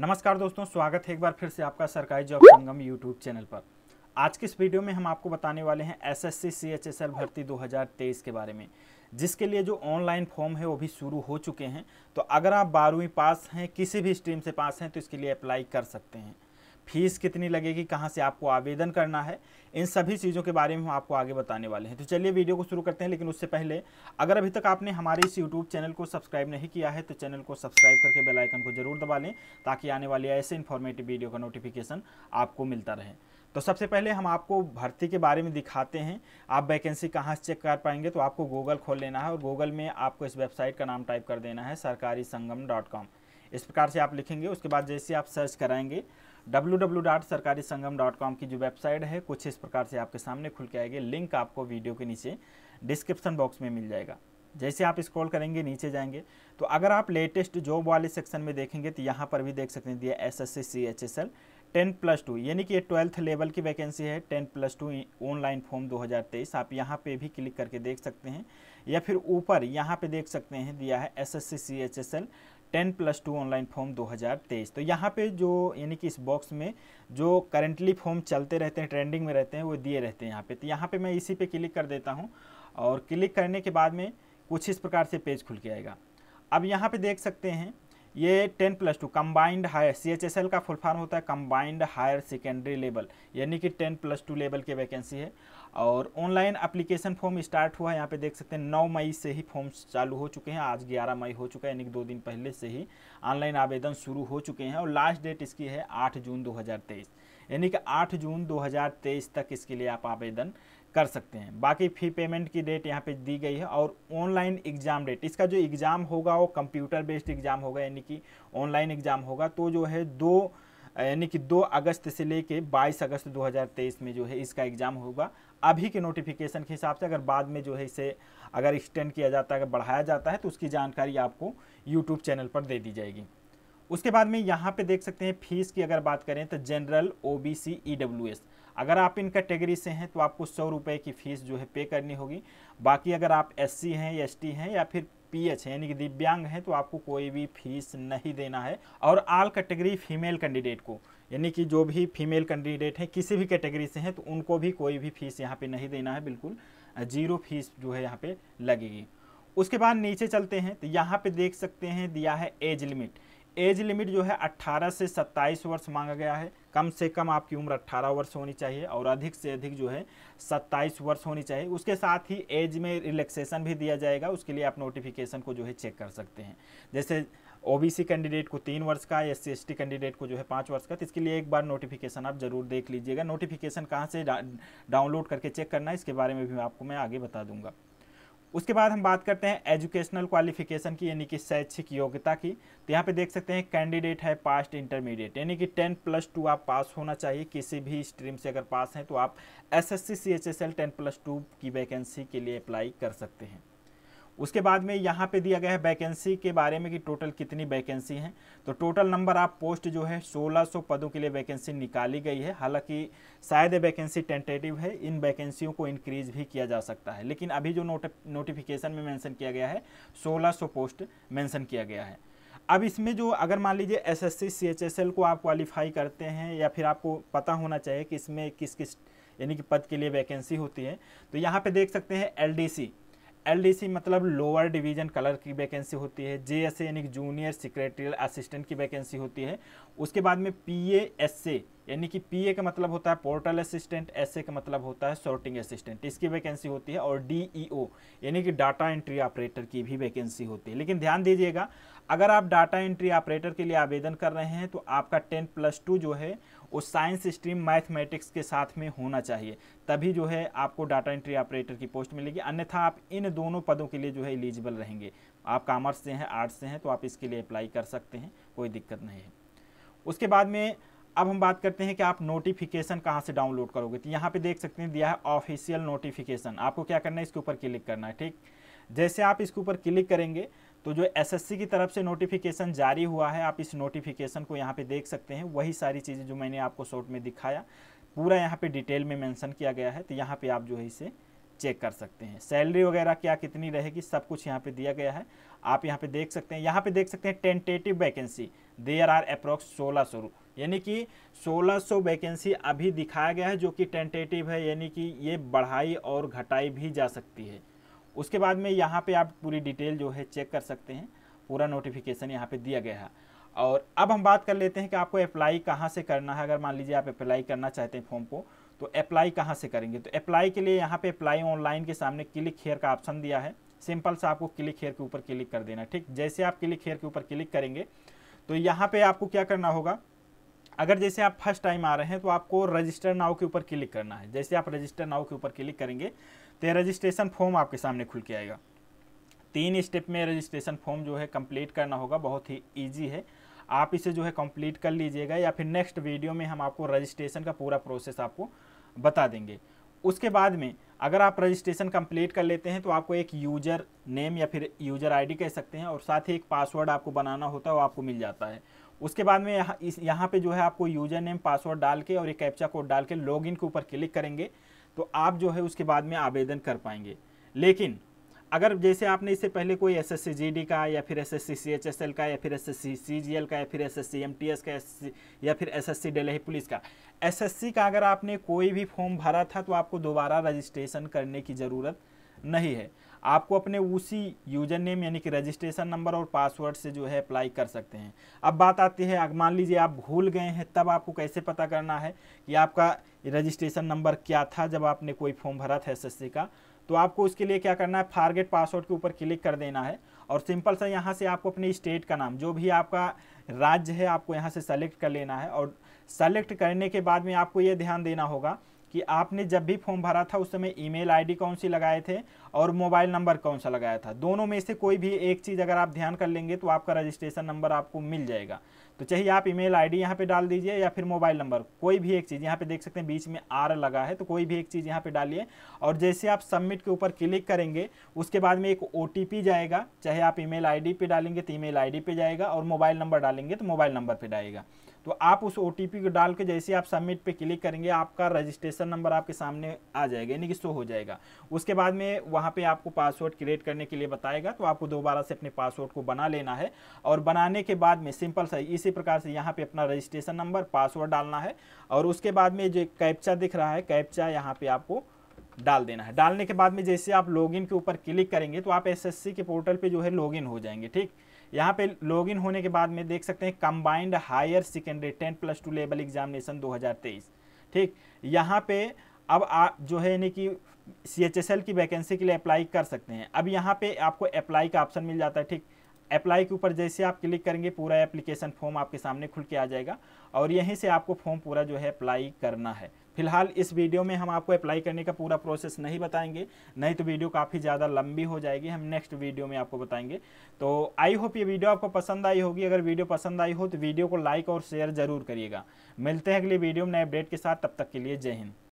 नमस्कार दोस्तों स्वागत है एक बार फिर से आपका सरकारी जॉब संगम यूट्यूब चैनल पर आज की इस वीडियो में हम आपको बताने वाले हैं एसएससी सीएचएसएल भर्ती 2023 के बारे में जिसके लिए जो ऑनलाइन फॉर्म है वो भी शुरू हो चुके हैं तो अगर आप बारहवीं पास हैं किसी भी स्ट्रीम से पास हैं तो इसके लिए अप्लाई कर सकते हैं फीस कितनी लगेगी कहाँ से आपको आवेदन करना है इन सभी चीज़ों के बारे में हम आपको आगे बताने वाले हैं तो चलिए वीडियो को शुरू करते हैं लेकिन उससे पहले अगर अभी तक आपने हमारे इस यूट्यूब चैनल को सब्सक्राइब नहीं किया है तो चैनल को सब्सक्राइब करके बेलाइकन को जरूर दबा लें ताकि आने वाले ऐसे इन्फॉर्मेटिव वीडियो का नोटिफिकेशन आपको मिलता रहे तो सबसे पहले हम आपको भर्ती के बारे में दिखाते हैं आप वैकेंसी कहाँ से चेक कर पाएंगे तो आपको गूगल खोल लेना है और गूगल में आपको इस वेबसाइट का नाम टाइप कर देना है सरकारी संगम डॉट कॉम इस प्रकार से आप लिखेंगे उसके बाद जैसे आप सर्च कराएंगे www.sarkarisangam.com की जो वेबसाइट है कुछ इस प्रकार से आपके सामने खुल के आएगी लिंक आपको वीडियो के नीचे डिस्क्रिप्शन बॉक्स में मिल जाएगा जैसे आप स्क्रॉल करेंगे नीचे जाएंगे तो अगर आप लेटेस्ट जॉब वाले सेक्शन में देखेंगे तो यहाँ पर भी देख सकते हैं दिया S S C C H S L ten plus two यानी कि ये ट्वेल्थ लेवल की वैकेंसी है ten plus two online form 2023 आप यहाँ पे भी क्लिक करके देख सकते हैं या फिर ऊपर यहाँ पे देख सकते हैं दिया है S S C C H S L ten plus two online form 2023 तो यहाँ पे जो यानी कि इस बॉक्स में जो करेंटली फॉर्म चलते रहते हैं ट्रेंडिंग में रहते हैं वो दिए रहते हैं यहाँ पे तो यहाँ पे मैं इसी पे क्लिक कर देता हूँ और क्लिक करने के बाद में कुछ इस प्रकार से पेज खुल के आएगा अब यहाँ पे देख सकते हैं ये ten plus two combined higher C H S L का फुल फॉर्म होता है कम्बाइंड हायर सेकेंडरी लेवल यानी कि टेन प्लस टू लेवल की वैकेंसी है और ऑनलाइन अप्लीकेशन फॉर्म स्टार्ट हुआ है यहाँ पे देख सकते हैं नौ मई से ही फॉर्म्स चालू हो चुके हैं आज ग्यारह मई हो चुका है यानी कि दो दिन पहले से ही ऑनलाइन आवेदन शुरू हो चुके हैं और लास्ट डेट इसकी है आठ जून दो यानी कि आठ जून तेईस तक इसके लिए आप आवेदन कर सकते हैं बाकी फ़ी पेमेंट की डेट यहाँ पे दी गई है और ऑनलाइन एग्ज़ाम डेट इसका जो एग्ज़ाम होगा वो कंप्यूटर बेस्ड एग्ज़ाम होगा यानी कि ऑनलाइन एग्ज़ाम होगा तो जो है दो यानी कि दो अगस्त से लेके 22 अगस्त 2023 में जो है इसका एग्ज़ाम होगा अभी के नोटिफिकेशन के हिसाब से अगर बाद में जो है इसे अगर एक्सटेंड किया जाता है अगर बढ़ाया जाता है तो उसकी जानकारी आपको यूट्यूब चैनल पर दे दी जाएगी उसके बाद में यहाँ पे देख सकते हैं फीस की अगर बात करें तो general O B C E W S अगर आप इन कैटेगरी से हैं तो आपको सौ रुपये की फ़ीस जो है पे करनी होगी बाकी अगर आप एससी हैं टी हैं या फिर पीएच हैं यानी कि दिव्यांग हैं तो आपको कोई भी फीस नहीं देना है और आल कैटेगरी फीमेल कैंडिडेट को यानी कि जो भी फीमेल कैंडिडेट हैं किसी भी कैटेगरी से हैं तो उनको भी कोई भी फीस यहाँ पर नहीं देना है बिल्कुल जीरो फीस जो है यहाँ पर लगेगी उसके बाद नीचे चलते हैं तो यहाँ पर देख सकते हैं दिया है एज लिमिट एज लिमिट जो है 18 से 27 वर्ष मांगा गया है कम से कम आपकी उम्र 18 वर्ष होनी चाहिए और अधिक से अधिक जो है 27 वर्ष होनी चाहिए उसके साथ ही एज में रिलैक्सेशन भी दिया जाएगा उसके लिए आप नोटिफिकेशन को जो है चेक कर सकते हैं जैसे ओबीसी कैंडिडेट को तीन वर्ष का एस सी कैंडिडेट को जो है पाँच वर्ष का तो इसके लिए एक बार नोटिफिकेशन आप जरूर देख लीजिएगा नोटिफिकेशन कहाँ से डाउनलोड करके चेक करना है इसके बारे में भी आपको मैं आगे बता दूंगा उसके बाद हम बात करते हैं एजुकेशनल क्वालिफिकेशन की यानी कि शैक्षिक योग्यता की तो यहाँ पे देख सकते हैं कैंडिडेट है पास्ट इंटरमीडिएट यानी कि टेन प्लस टू आप पास होना चाहिए किसी भी स्ट्रीम से अगर पास हैं तो आप S S C C H S L ten plus two की वैकेंसी के लिए अप्लाई कर सकते हैं उसके बाद में यहाँ पे दिया गया है वैकेंसी के बारे में कि टोटल कितनी वैकेंसी हैं तो टोटल नंबर आप पोस्ट जो है 1600 पदों के लिए वैकेंसी निकाली गई है हालांकि शायद वैकेंसी टेंटेटिव है इन वैकेंसियों को इंक्रीज भी किया जा सकता है लेकिन अभी जो नोट नोटिफिकेशन में मैंसन किया गया है सोलह पोस्ट मैंसन किया गया है अब इसमें जो अगर मान लीजिए S S C C H S L को आप क्वालिफाई करते हैं या फिर आपको पता होना चाहिए कि इसमें किस किस यानी कि पद के लिए वैकेंसी होती है तो यहाँ पे देख सकते हैं एल डी सी एलडीसी मतलब लोअर डिवीजन कलर की वैकेंसी होती है जेएसए यानी जूनियर सेक्रेटरियल असिस्टेंट की वैकेंसी होती है उसके बाद में पीएएसए यानी कि पी ए का मतलब होता है पोर्टल असिस्टेंट एस ए का मतलब होता है सॉर्टिंग असिस्टेंट इसकी वैकेंसी होती है और डी ई ओ यानी कि डाटा एंट्री ऑपरेटर की भी वैकेंसी होती है लेकिन ध्यान दीजिएगा अगर आप डाटा एंट्री ऑपरेटर के लिए आवेदन कर रहे हैं तो आपका टेन प्लस टू जो है वो साइंस स्ट्रीम मैथमेटिक्स के साथ में होना चाहिए तभी जो है आपको डाटा एंट्री ऑपरेटर की पोस्ट मिलेगी अन्यथा आप इन दोनों पदों के लिए जो है एलिजिबल रहेंगे आप कॉमर्स से हैं आर्ट्स से हैं तो आप इसके लिए अप्लाई कर सकते हैं कोई दिक्कत नहीं है उसके बाद में अब हम बात करते हैं कि आप नोटिफिकेशन कहाँ से डाउनलोड करोगे तो यहाँ पे देख सकते हैं दिया है ऑफिशियल नोटिफिकेशन आपको क्या करना है इसके ऊपर क्लिक करना है ठीक जैसे आप इसके ऊपर क्लिक करेंगे तो जो एसएससी की तरफ से नोटिफिकेशन जारी हुआ है आप इस नोटिफिकेशन को यहाँ पे देख सकते हैं वही सारी चीज़ें जो मैंने आपको शॉर्ट में दिखाया पूरा यहाँ पे डिटेल में मेंशन किया गया है तो यहाँ पे आप जो है इसे चेक कर सकते हैं सैलरी वगैरह क्या कितनी रहेगी सब कुछ यहाँ पे दिया गया है आप यहाँ पे देख सकते हैं यहाँ पे देख सकते हैं tentative vacancy there are approx सोलह सौ यानी कि 1600 वैकेंसी अभी दिखाया गया है जो कि टेंटेटिव है यानी कि ये बढ़ाई और घटाई भी जा सकती है उसके बाद में यहाँ पे आप पूरी डिटेल जो है चेक कर सकते हैं पूरा नोटिफिकेशन यहाँ पे दिया गया है और अब हम बात कर लेते हैं कि आपको अप्लाई कहाँ से करना है अगर मान लीजिए आप अप्लाई करना चाहते हैं फॉर्म को तो अप्लाई कहाँ से करेंगे तो अप्लाई के लिए यहाँ पे अप्लाई ऑनलाइन के सामने क्लिक हेयर का ऑप्शन दिया है सिंपल सा आपको क्लिक हेयर के ऊपर क्लिक कर देना ठीक जैसे आप क्लिक हेयर के ऊपर क्लिक करेंगे तो यहाँ पे आपको क्या करना होगा अगर जैसे आप फर्स्ट टाइम आ रहे हैं तो आपको रजिस्टर नाव के ऊपर क्लिक करना है जैसे आप रजिस्टर नाव के ऊपर क्लिक करेंगे तो ये रजिस्ट्रेशन फॉर्म आपके सामने खुल के आएगा तीन स्टेप में रजिस्ट्रेशन फॉर्म जो है कंप्लीट करना होगा बहुत ही ईजी है आप इसे जो है कंप्लीट कर लीजिएगा या फिर नेक्स्ट वीडियो में हम आपको रजिस्ट्रेशन का पूरा प्रोसेस आपको बता देंगे उसके बाद में अगर आप रजिस्ट्रेशन कंप्लीट कर लेते हैं तो आपको एक यूज़र नेम या फिर यूज़र आईडी कह सकते हैं और साथ ही एक पासवर्ड आपको बनाना होता है वो आपको मिल जाता है उसके बाद में यहाँ इस यहाँ पे जो है आपको यूजर नेम पासवर्ड डाल के और एक कैप्चा कोड डाल के लॉग के ऊपर क्लिक करेंगे तो आप जो है उसके बाद में आवेदन कर पाएंगे लेकिन अगर जैसे आपने इससे पहले कोई एस एस का या फिर एस एस का या फिर एस एस का या फिर एस एस का या फिर एस एस दिल्ली पुलिस का एस का अगर आपने कोई भी फॉर्म भरा था तो आपको दोबारा रजिस्ट्रेशन करने की ज़रूरत नहीं है आपको अपने उसी यूजर नेम यानी कि रजिस्ट्रेशन नंबर और पासवर्ड से जो है अप्लाई कर सकते हैं अब बात आती है अब मान लीजिए आप भूल गए हैं तब आपको कैसे पता करना है कि आपका रजिस्ट्रेशन नंबर क्या था जब आपने कोई फॉर्म भरा था एस का तो आपको उसके लिए क्या करना है फारगेट पासवर्ड के ऊपर क्लिक कर देना है और सिंपल सा यहाँ से आपको अपने स्टेट का नाम जो भी आपका राज्य है आपको यहाँ से सेलेक्ट कर लेना है और सेलेक्ट करने के बाद में आपको ये ध्यान देना होगा कि आपने जब भी फॉर्म भरा था उस समय ईमेल आईडी कौन सी लगाए थे और मोबाइल नंबर कौन सा लगाया था दोनों में से कोई भी एक चीज़ अगर आप ध्यान कर लेंगे तो आपका रजिस्ट्रेशन नंबर आपको मिल जाएगा तो चाहिए आप ईमेल आईडी यहाँ पे डाल दीजिए या फिर मोबाइल नंबर कोई भी एक चीज़ यहाँ पे देख सकते हैं बीच में आर लगा है तो कोई भी एक चीज़ यहाँ पे डालिए और जैसे आप सबमिट के ऊपर क्लिक करेंगे उसके बाद में एक ओ जाएगा चाहे आप ईमेल आईडी पे डालेंगे तो ईमेल आईडी पे जाएगा और मोबाइल नंबर डालेंगे तो मोबाइल नंबर पर जाएगा तो आप उस ओ को डाल के जैसे आप सबमिट पे क्लिक करेंगे आपका रजिस्ट्रेशन नंबर आपके सामने आ जाएगा यानी कि शो हो जाएगा उसके बाद में वहाँ पे आपको पासवर्ड क्रिएट करने के लिए बताएगा तो आपको दोबारा से अपने पासवर्ड को बना लेना है और बनाने के बाद में सिंपल सा इसी प्रकार से यहाँ पर अपना रजिस्ट्रेशन नंबर पासवर्ड डालना है और उसके बाद में जो कैप्चा दिख रहा है कैप्चा यहाँ पर आपको डाल देना है डालने के बाद में जैसे आप लॉगिन के ऊपर क्लिक करेंगे तो आप एसएससी के पोर्टल पे जो है लॉगिन हो जाएंगे ठीक यहाँ पे लॉगिन होने के बाद में देख सकते हैं combined higher secondary ten plus two level examination 2023 ठीक यहाँ पे अब आ, जो है यानी कि सी एच एस एल की वैकेंसी के लिए अप्लाई कर सकते हैं अब यहाँ पे आपको अप्लाई का ऑप्शन मिल जाता है ठीक अप्लाई के ऊपर जैसे आप क्लिक करेंगे पूरा एप्लीकेशन फॉर्म आपके सामने खुल के आ जाएगा और यहीं से आपको फॉर्म पूरा जो है अप्लाई करना है फिलहाल इस वीडियो में हम आपको अप्लाई करने का पूरा प्रोसेस नहीं बताएंगे नहीं तो वीडियो काफ़ी ज़्यादा लंबी हो जाएगी हम नेक्स्ट वीडियो में आपको बताएंगे तो आई होप ये वीडियो आपको पसंद आई होगी अगर वीडियो पसंद आई हो तो वीडियो को लाइक और शेयर ज़रूर करिएगा मिलते हैं अगले वीडियो में नए अपडेट के साथ तब तक के लिए जय हिंद